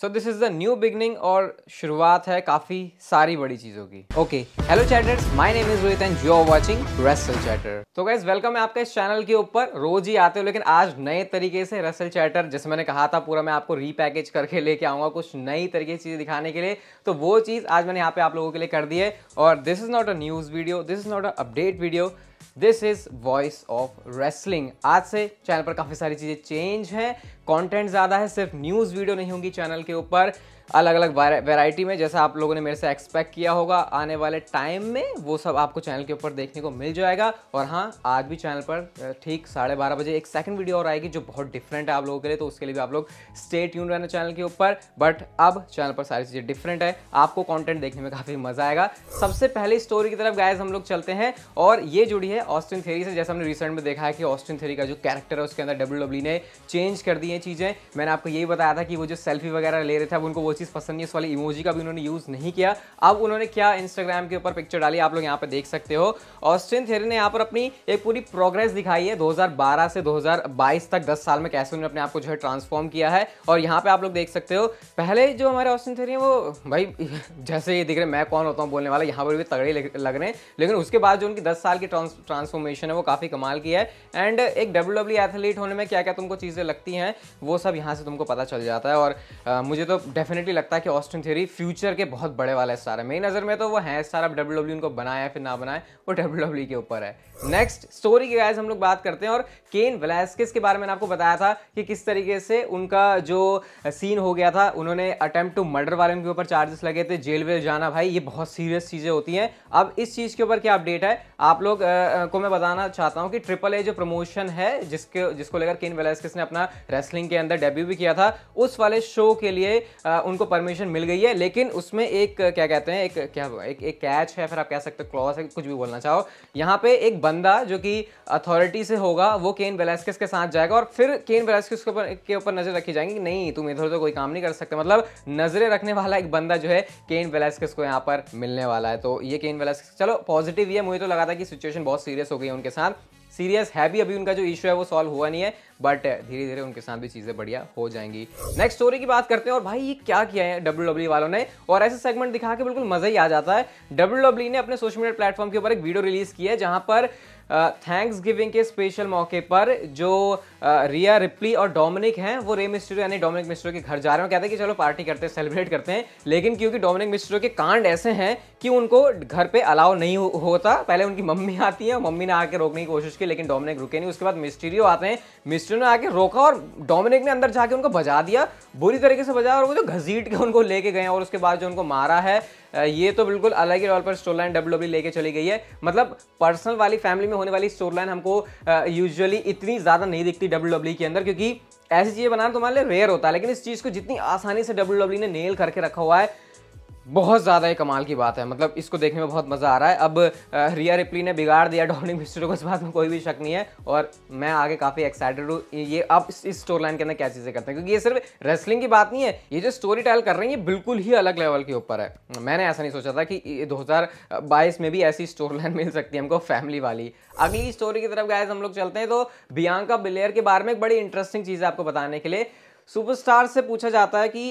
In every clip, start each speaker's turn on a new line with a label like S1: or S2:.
S1: so this is the new beginning और शुरुआत है काफ़ी सारी बड़ी चीज़ों की okay hello chatters my name is Rohit and you are watching wrestle chatter तो गाइज वेलकम है आपका इस चैनल के ऊपर रोज ही आते हो लेकिन आज नए तरीके से रेसल चैटर जैसे मैंने कहा था पूरा मैं आपको रीपैकेज करके लेके आऊंगा कुछ नई तरीके की चीज़ें दिखाने के लिए तो वो चीज़ आज मैंने यहाँ पे आप लोगों के लिए कर दी है और this is not a news video this is not a update video this is voice of wrestling आज से चैनल पर काफ़ी सारी चीज़ें चेंज हैं कंटेंट ज़्यादा है सिर्फ न्यूज़ वीडियो नहीं होंगी चैनल के ऊपर अलग अलग वैरायटी में जैसा आप लोगों ने मेरे से एक्सपेक्ट किया होगा आने वाले टाइम में वो सब आपको चैनल के ऊपर देखने को मिल जाएगा और हाँ आज भी चैनल पर ठीक साढ़े बारह बजे एक सेकंड वीडियो और आएगी जो बहुत डिफरेंट है आप लोगों के लिए तो उसके लिए भी आप लोग स्टे ट्यून रहना चैनल के ऊपर बट अब चैनल पर सारी चीज़ें डिफरेंट है आपको कॉन्टेंट देखने में काफ़ी मज़ा आएगा सबसे पहले स्टोरी की तरफ गायज हम लोग चलते हैं और ये जुड़ी है ऑस्टिन थेरी से जैसे हमने रिसेंट में देखा है कि ऑस्टिन थेरी का जो कैरेक्टर है उसके अंदर डब्ल्यू e ने चेंज कर दिए ये चीज़ें मैंने आपको यही बताया था कि वो जो सेल्फी वगैरह ले रहे थे अब उनको वो चीज़ पसंद नहीं इस वाली इमोजी का भी उन्होंने यूज़ नहीं किया अब उन्होंने क्या इंस्टाग्राम के ऊपर पिक्चर डाली आप लोग यहाँ पर देख सकते हो ऑस्टिन थेरी ने यहाँ पर अपनी एक पूरी प्रोग्रेस दिखाई है दो से दो तक दस साल में कैसे उन्होंने अपने आप को जो है ट्रांसफॉर्म किया है और यहाँ पर आप लोग देख सकते हो पहले जो हमारे ऑस्टिन थेरी हैं वो भाई जैसे ये दिख रहे मैं कौन होता हूँ बोलने वाला यहाँ पर भी तगड़े लग रहे हैं लेकिन उसके बाद जो उनकी दस साल की ट्रांसफॉर्मेशन है वो काफ़ी कमाल की है एंड एक डब्ल्यू एथलीट e होने में क्या क्या तुमको चीज़ें लगती हैं वो सब यहाँ से तुमको पता चल जाता है और आ, मुझे तो डेफिनेटली लगता है कि ऑस्टिन थ्योरी फ्यूचर के बहुत बड़े वाला स्टार है मेरी नज़र में तो वो है स्टार अब डब्ल्यू डब्ल्यू e उनको बनाया फिर ना बनाए वो डब्ल्यू डब्ल्यू e के ऊपर है नेक्स्ट स्टोरी की गाइज हम लोग बात करते हैं और केन वेलास्किस के बारे में आपको बताया था कि किस तरीके से उनका जो सीन हो गया था उन्होंने अटेम्प्ट टू मर्डर वाले उनके ऊपर चार्जेस लगे थे जेल वेल जाना भाई ये बहुत सीरियस चीज़ें होती हैं अब इस चीज़ के ऊपर क्या अपडेट है आप लोग को मैं बताना चाहता हूँ कि ट्रिपल ए जो प्रमोशन है जिसके जिसको लेकर केन वेलास्किस ने अपना रेसलिंग रेसलिंग के अंदर डेब्यू भी किया था उस वाले शो के लिए आ, उनको परमिशन मिल गई है लेकिन उसमें एक क्या कहते हैं एक क्या एक, एक कैच है फिर आप कह सकते हो क्लॉज है कुछ भी बोलना चाहो यहाँ पे एक बंदा जो कि अथॉरिटी से होगा वो केन वेलास्किस के साथ जाएगा और फिर केन वेलास्किस के ऊपर के ऊपर नज़र रखी जाएंगी नहीं तुम इधर उधर कोई काम नहीं कर सकते मतलब नज़रें रखने वाला एक बंदा जो है केन वेलास्किस को यहाँ पर मिलने वाला है तो ये केन वेलास्किस चलो पॉजिटिव ही है मुझे तो लगा था कि सिचुएशन बहुत सीरियस हो गई है उनके साथ सीरियस है भी अभी उनका जो इशू है वो सॉल्व हुआ नहीं है बट धीरे धीरे उनके साथ भी चीज़ें बढ़िया हो जाएंगी नेक्स्ट स्टोरी की बात करते हैं और भाई ये क्या किया है डब्ल्यू डब्ल्यू e वालों ने और ऐसे सेगमेंट दिखा के बिल्कुल मज़ा ही आ जाता है डब्ल्यू डब्ल्यू e ने अपने सोशल मीडिया प्लेटफॉर्म के ऊपर एक वीडियो रिलीज़ किया है जहां पर थैंक्स गिविंग के स्पेशल मौके पर जो रिया रिप्ली और डोमिनिक हैं वो रे मिस्ट्रो यानी डोमिनिक मिस्ट्रो के घर जा रहे हैं कहते हैं कि चलो पार्टी करते हैं सेलिब्रेट करते हैं लेकिन क्योंकि डोमिनिक मिस्ट्रो के कांड ऐसे हैं कि उनको घर पे अलाउ नहीं हो, होता पहले उनकी मम्मी आती है और मम्मी ने आके रोकने की कोशिश की लेकिन डोमिनिक रुके नहीं उसके बाद मिस्ट्रियो आते हैं मिस्ट्रियो ने आके रोका और डोमिनिक ने अंदर जाके उनको बजा दिया बुरी तरीके से बजा और वो जो घसीट के उनको लेके गए और उसके बाद जो उनको मारा है ये तो बिल्कुल अलग ही रोल पर स्टोर लाइन डब्ल्यू डब्ल्यू लेके चली गई है मतलब पर्सनल वाली फैमिली में होने वाली स्टोर लाइन हमको यूजुअली इतनी ज़्यादा नहीं दिखती डब्ल्यू डब्ल्यू e के अंदर क्योंकि ऐसी चीज़ें बनाना तुम्हारे लिए रेयर होता है लेकिन इस चीज़ को जितनी आसानी से डब्ल्यू e ने नेल करके रखा हुआ है बहुत ज़्यादा ही कमाल की बात है मतलब इसको देखने में बहुत मज़ा आ रहा है अब रिया रिप्ली ने बिगाड़ दिया डॉनिंग मिस्टर को इस बात में कोई भी शक नहीं है और मैं आगे काफ़ी एक्साइटेड हूँ ये अब इस स्टोरी लाइन के अंदर क्या चीज़ें करते हैं क्योंकि ये सिर्फ रेसलिंग की बात नहीं है ये जो स्टोरी टेल कर रही है बिल्कुल ही अलग लेवल के ऊपर है मैंने ऐसा नहीं सोचा था कि दो में भी ऐसी स्टोरी लाइन मिल सकती है हमको फैमिली वाली अगली स्टोरी की तरफ गाय हम लोग चलते हैं तो बियांका बिलेयर के बारे में एक बड़ी इंटरेस्टिंग चीज़ है आपको बताने के लिए सुपरस्टार से पूछा जाता है कि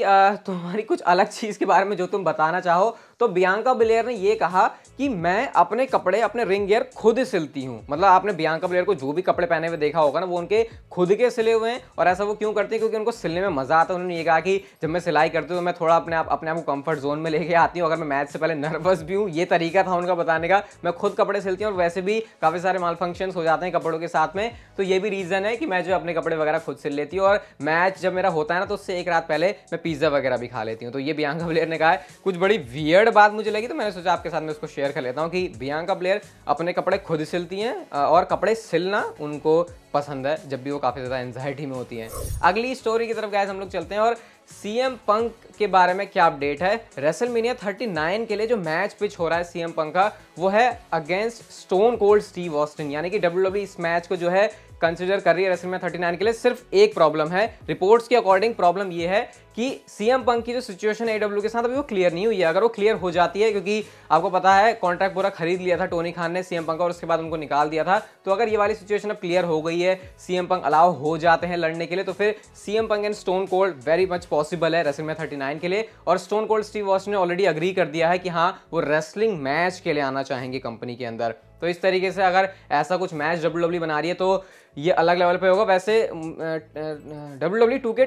S1: तुम्हारी कुछ अलग चीज़ के बारे में जो तुम बताना चाहो तो बियांका बिलेयर ने यह कहा कि मैं अपने कपड़े अपने रिंग गेयर खुद सिलती हूँ मतलब आपने बियांका बिलेयर को जो भी कपड़े पहने हुए देखा होगा ना वो उनके खुद के सिले हुए हैं और ऐसा वो क्यों करती है क्योंकि उनको सिलने में मज़ा आता है उन्होंने ये कहा कि जब मैं सिलाई करती हूँ तो मैं थोड़ा अपने आप अपने आप को कंफर्ट जोन में लेके आती हूँ अगर मैं मैच से पहले नर्वस भी हूँ ये तरीका था उनका बताने का मैं खुद कपड़े सिलती हूँ और वैसे भी काफ़ी सारे माल फंक्शन हो जाते हैं कपड़ों के साथ में तो ये भी रीज़न है कि मैं जो अपने कपड़े वगैरह खुद सिल लेती हूँ और मैच जब मेरा होता है ना तो उससे एक रात पहले मैं पिज़्ज़ा वगैरह भी खा लेती हूँ तो ये बियांका बिलेयर ने कहा है कुछ बड़ी वियर्ड थर्ड बात मुझे लगी तो मैंने सोचा आपके साथ में उसको शेयर कर लेता हूँ कि बियांका ब्लेयर अपने कपड़े खुद सिलती हैं और कपड़े सिलना उनको पसंद है जब भी वो काफ़ी ज़्यादा एनजाइटी में होती हैं अगली स्टोरी की तरफ गए हम लोग चलते हैं और सीएम पंक के बारे में क्या अपडेट है रेसल मीनिया थर्टी नाइन के लिए जो मैच पिच हो रहा है सीएम पंक का वो है against Stone Cold Steve Austin यानी कि डब्ल्यू e इस मैच को जो है कंसिडर कर रही है रेसल मीनिया थर्टी नाइन के लिए सिर्फ एक प्रॉब्लम है रिपोर्ट्स के अकॉर्डिंग प्रॉब्लम ये है कि सीएम पंक की जो सिचुएशन है एडब्ल्यू के साथ अभी वो क्लियर नहीं हुई है अगर वो क्लियर हो जाती है क्योंकि आपको पता है कॉन्ट्रैक्ट पूरा खरीद लिया था टोनी खान ने सीएम पंक और उसके बाद उनको निकाल दिया था तो अगर ये वाली सिचुएशन अब क्लियर हो गई है सीएम पंक अलाव हो जाते हैं लड़ने के लिए तो फिर CM Punk and Stone Cold very much possible है रेसलिंग में थर्टी के लिए और स्टोन कोल्ड स्टीव वॉस ने ऑलरेडी अग्री कर दिया है कि हाँ वो रेसलिंग मैच के लिए आना चाहेंगे कंपनी के अंदर तो इस तरीके से अगर ऐसा कुछ मैच डब्ल्यू e बना रही है तो ये अलग लेवल पे होगा वैसे डब्ल्यू डब्ल्यू टू के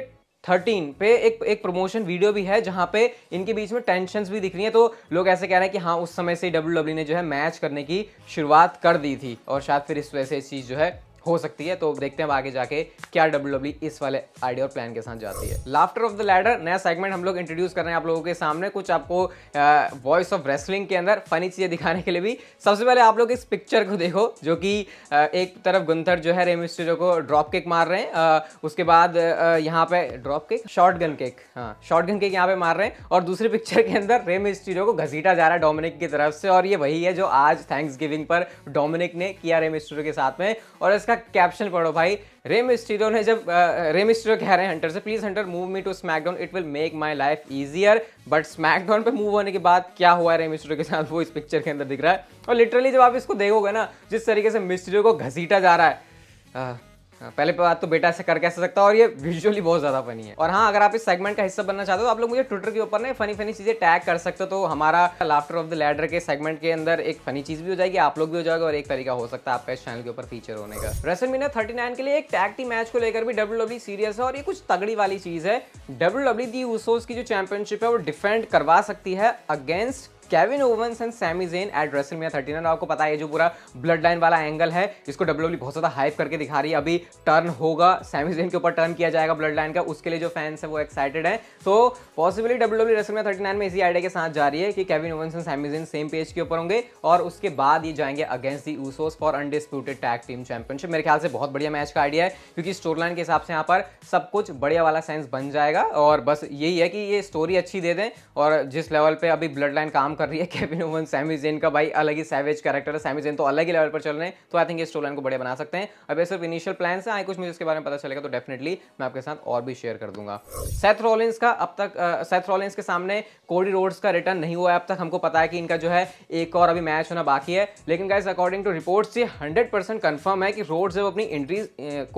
S1: थर्टीन पे एक एक प्रमोशन वीडियो भी है जहाँ पे इनके बीच में टेंशन भी दिख रही हैं तो लोग ऐसे कह रहे हैं कि हाँ उस समय से डब्ल्यू e ने जो है मैच करने की शुरुआत कर दी थी और शायद फिर इस वजह से चीज़ जो है हो सकती है तो देखते हैं आगे जाके क्या डब्ल्यू e इस वाले आइडिया और प्लान के साथ जाती है लाफ्टर ऑफ द लैडर नया सेगमेंट हम लोग इंट्रोड्यूस कर रहे हैं आप लोगों के सामने कुछ आपको वॉइस ऑफ रेसलिंग के अंदर फनी चीज़ें दिखाने के लिए भी सबसे पहले आप लोग इस पिक्चर को देखो जो कि एक तरफ गुंथर जो है रेमिस्टो को ड्रॉप किक मार रहे हैं उसके बाद यहाँ पे drop kick shotgun kick हाँ शॉर्ट गन केक यहाँ पे मार रहे हैं और दूसरी पिक्चर के अंदर रेम स्टूडियो को घसीटा जा रहा है डोमिनिक की तरफ से और ये वही है जो आज थैंक्स गिविंग पर डोमिनिक ने किया रेम स्टूडियो के साथ में और इसका इसका कैप्शन पढ़ो भाई रेम स्टीरो ने जब रेम स्टीरो कह रहे हैं हंटर से please Hunter move me to SmackDown it will make my life easier but SmackDown पे मूव होने के बाद क्या हुआ है रेम स्टीरो के साथ वो इस पिक्चर के अंदर दिख रहा है और लिटरली जब आप इसको देखोगे ना जिस तरीके से मिस्टीरियो को घसीटा जा रहा है हाँ, पहले बात तो बेटा ऐसे कर कैसे सकता और ये विजुअली बहुत ज़्यादा फनी है और हाँ अगर आप इस सेगमेंट का हिस्सा बनना चाहते हो तो आप लोग मुझे ट्विटर के ऊपर ना फनी फनी चीज़ें टैग कर सकते हो तो हमारा लाफ्टर ऑफ द लैडर के सेगमेंट के अंदर एक फनी चीज़ भी हो जाएगी आप लोग भी हो जाएगा और एक तरीका हो सकता है आपका इस चैनल के ऊपर फीचर होने का रेसल मीना थर्टी के लिए एक टैग टी मैच को लेकर भी डब्ल्यू सीरियस e है और ये कुछ तगड़ी वाली चीज़ है डब्ल्यू दी उसोस की जो चैंपियनशिप है वो डिफेंड करवा सकती है against Kevin Owens and Sami Zayn at WrestleMania thirty nine आपको पता है जो पूरा ब्लड लाइन वाला एंगल है इसको डब्ल्यू e बहुत ज़्यादा हाइप करके दिखा रही है अभी टर्न होगा सैमी जेन के ऊपर टर्न किया जाएगा ब्लड लाइन का उसके लिए जो फैंस है वो एक्साइटेड है तो possibly W WrestleMania thirty nine में इसी आइडिया के साथ जा रही है कि Kevin Owens and Sami Zayn same page के ऊपर होंगे और उसके बाद ये जाएंगे against the Usos for undisputed tag team championship मेरे ख्याल से बहुत बढ़िया मैच का आइडिया है क्योंकि स्टोरी लाइन के हिसाब से यहाँ पर सब कुछ बढ़िया वाला सेंस बन जाएगा और बस यही है कि ये स्टोरी अच्छी दे दें और जिस लेवल पर अभी ब्लड लाइन काम कर रही है केविन ओवन सैमी जेन का भाई अलग ही सैवेज कैरेक्टर है सैमी जेन तो अलग ही लेवल पर चल रहे हैं तो आई थिंक ये स्टोर को बड़े बना सकते हैं अब ये सिर्फ इनिशियल प्लान है आए कुछ मुझे इसके बारे में पता चलेगा तो डेफिनेटली मैं आपके साथ और भी शेयर कर दूंगा सेथ रॉलिंस का अब तक सेथ रॉलिंस के सामने कोडी रोड्स का रिटर्न नहीं हुआ है अब तक हमको पता है कि इनका जो है एक और अभी मैच होना बाकी है लेकिन गाइज अकॉर्डिंग टू रिपोर्ट्स ये हंड्रेड परसेंट कन्फर्म है कि रोड जब अपनी इंजरीज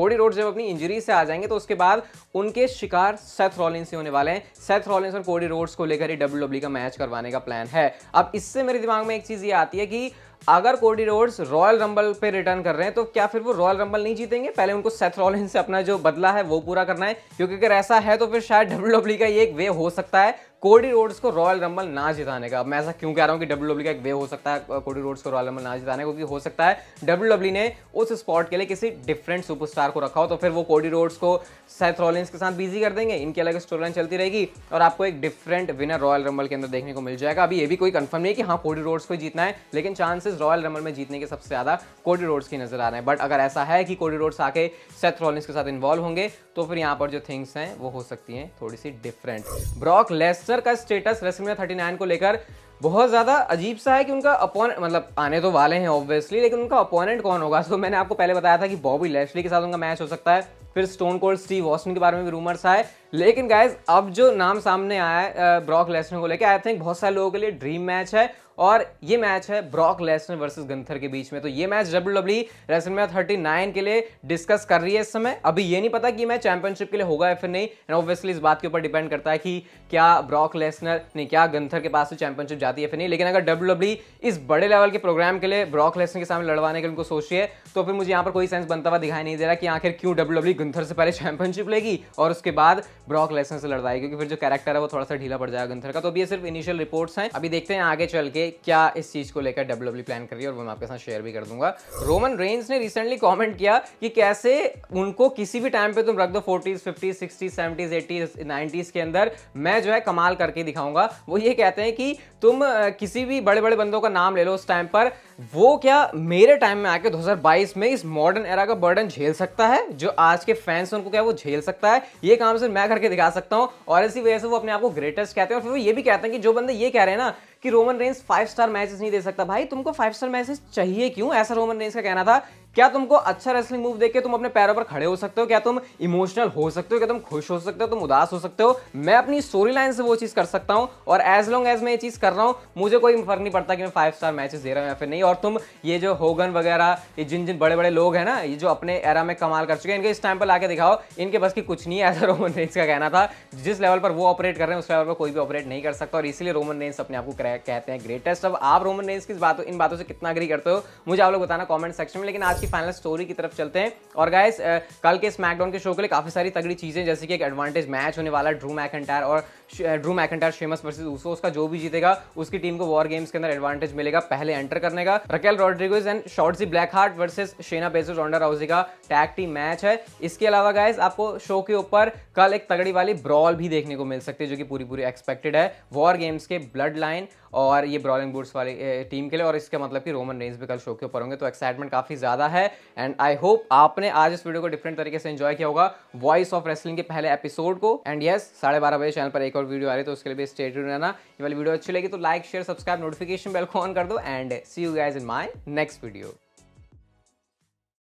S1: कोडी रोड जब अपनी इंजरी से आ जाएंगे तो उसके बाद उनके शिकार सेथ रॉलिन्स ही होने वाले हैं सेथ रॉलिंस और कोडी रोड्स को लेकर ही डब्ल्यू e का मैच करवाने का प्लान है अब इससे मेरे दिमाग में एक चीज़ ये आती है कि अगर कोडी रोड्स रॉयल रंबल पे रिटर्न कर रहे हैं तो क्या फिर वो रॉयल रंबल नहीं जीतेंगे पहले उनको सेथ रॉलिन से अपना जो बदला है वो पूरा करना है क्योंकि अगर ऐसा है तो फिर शायद डब्ल्यू डब्ल्यू e का ये एक वे हो सकता है कोडी रोड्स को रॉयल रंबल ना जिताने का मैं ऐसा क्यों कह रहा हूँ कि डब्ल्यू डब्ल्यू e का एक वे हो सकता है कोडी रोड्स को रॉयल रंबल ना जिताने क्योंकि हो सकता है डब्ल्यू डब्ल्यू e ने उस स्पॉट के लिए किसी डिफरेंट सुपरस्टार को रखा हो तो फिर वो कोडी रोड्स को सेथ रॉलिन्स के साथ बिजी कर देंगे इनकी अलग स्टोरी लाइन चलती रहेगी और आपको एक डिफरेंट विनर रॉयल रंबल के अंदर देखने को मिल जाएगा अभी ये भी कोई कन्फर्म नहीं है कि हाँ कोडी रोड्स को जीतना है लेकिन चांसेस चांसेस रॉयल रमल में जीतने के सबसे ज़्यादा कोडी रोड्स की नज़र आ रहे हैं बट अगर ऐसा है कि कोडी रोड्स आके सेथ रॉलिंस के साथ इन्वॉल्व होंगे तो फिर यहाँ पर जो थिंग्स हैं वो हो सकती हैं थोड़ी सी डिफरेंट ब्रॉक लेस्टर का स्टेटस रेसलमेनिया 39 को लेकर बहुत ज़्यादा अजीब सा है कि उनका अपोनेंट मतलब आने तो वाले हैं ऑब्वियसली लेकिन उनका अपोनेंट कौन होगा तो मैंने आपको पहले बताया था कि बॉबी लेस्ली के साथ उनका मैच हो सकता है फिर स्टोन कोल्ड स्टीव वॉस्टन के बारे में भी रूमर्स आए लेकिन गाइज अब जो नाम सामने आया है ब्रॉक लेसनर को लेकर आई थिंक बहुत सारे लोगों के लिए ड्रीम मैच है और ये मैच है ब्रॉक लेसनर वर्सेस गंथर के बीच में तो ये मैच डब्ल्यू डब्ल्यू में थर्टी नाइन के लिए डिस्कस कर रही है इस समय अभी ये नहीं पता कि मैच चैंपियनशिप के लिए होगा या फिर नहीं एंड ऑब्वियसली इस बात के ऊपर डिपेंड करता है कि क्या ब्रॉक लेसनर नहीं क्या गंथर के पास से चैंपियनशिप जाती है फिर नहीं लेकिन अगर डब्ल्यू डब्ल्यू e इस बड़े लेवल के प्रोग्राम के लिए ब्रॉक लेसनर के सामने लड़वाने के उनको सोचिए तो फिर मुझे यहाँ पर कोई सेंस बनता हुआ दिखाई नहीं दे रहा कि आखिर क्यों डब्ल्यू डब्ल्यू गंथर से पहले चैंपियनशिप लेगी और उसके बाद ब्रॉक लेसन से लड़वाई क्योंकि फिर जो कैरेक्टर है वो थोड़ा सा ढीला पड़ जाएगा गंथर का तो अभी ये सिर्फ इनिशियल रिपोर्ट्स हैं अभी देखते हैं आगे चल के क्या इस चीज को लेकर डब्ल्यू प्लान करिए और वो मैं आपके साथ शेयर भी कर दूंगा रोमन रेंज ने रिसेंटली कॉमेंट किया कि कैसे उनको किसी भी टाइम पे तुम रख दो forties fifties sixties seventies eighties nineties के अंदर मैं जो है कमाल करके दिखाऊंगा वो ये कहते हैं कि तुम किसी भी बड़े बड़े बंदों का नाम ले लो उस टाइम पर वो क्या मेरे टाइम में आके 2022 में इस मॉडर्न एरा का बर्डन झेल सकता है जो आज के फैंस उनको क्या वो झेल सकता है ये काम सिर्फ मैं करके दिखा सकता हूँ और इसी वजह से वो अपने आप को ग्रेटेस्ट कहते हैं और फिर वो ये भी कहते हैं कि जो बंदे ये कह रहे हैं ना कि Roman Reigns five star matches नहीं दे सकता भाई तुमको फाइव स्टार मैचेस चाहिए क्यों ऐसा रोमन रेंस का कहना था क्या तुमको अच्छा रेसलिंग मूव देख के तुम अपने पैरों पर खड़े हो सकते हो क्या तुम इमोशनल हो सकते हो क्या तुम खुश हो सकते हो तुम उदास हो सकते हो मैं अपनी स्टोरी लाइन से वो चीज़ कर सकता हूँ और एज लॉन्ग एज मैं ये चीज़ कर रहा हूँ मुझे कोई फर्क नहीं पड़ता कि मैं फाइव स्टार मैचेस दे रहा हूँ या फिर नहीं और तुम ये जो होगन वगैरह ये जिन जिन बड़े बड़े लोग हैं ना ये जो अपने एरा में कमाल कर चुके हैं इनके इस टाइम पर ला दिखाओ इनके बस की कुछ नहीं है ऐसा रोमन रेंस का कहना था जिस लेवल पर वो ऑपरेट कर रहे हैं उस लेवल पर कोई भी ऑपरेट नहीं कर सकता और इसलिए रोमन रेंस अपने आप को क्रैक कहते हैं ग्रेटेस्ट अब आप रोमन रेंस की बातों इन बातों से कितना अग्री करते हो मुझे आप लोग बताना कमेंट सेक्शन में लेकिन आज की फाइनल स्टोरी की तरफ चलते हैं और गाइस कल के स्मैकडाउन के शो के लिए काफ़ी सारी तगड़ी चीज़ें जैसे कि एक एडवांटेज मैच होने वाला ड्रू मैकेंटायर और ड्रू मैकेंटायर शेमस वर्सेज उसको उसका जो भी जीतेगा उसकी टीम को वॉर गेम्स के अंदर एडवांटेज मिलेगा पहले एंटर करने का Raquel Rodriguez and short Shotzi Blackheart versus Shayna Baszler Ronda Rousey का टैग टीम मैच है इसके अलावा गाइस आपको शो के ऊपर कल एक तगड़ी वाली ब्रॉल भी देखने को मिल सकती है जो कि पूरी पूरी एक्सपेक्टेड है वॉर गेम्स के ब्लड लाइन और ये ब्रॉलिंग बूट्स वाली टीम के लिए और इसका मतलब कि रोमन रेंज भी कल शो के ऊपर होंगे तो एक्साइटमेंट काफ़ी ज़्यादा है एंड आई होप आपने आज इस वीडियो को डिफरेंट तरीके से इंजॉय किया होगा वॉइस ऑफ रेसलिंग के पहले एपिसोड को एंड येस साढ़े बारह बजे चैनल पर एक और वीडियो आ रही है तो उसके लिए भी स्टेट रहना ये वाली वीडियो अच्छी लगी तो like share subscribe notification bell को ऑन कर दो and see you guys in my next video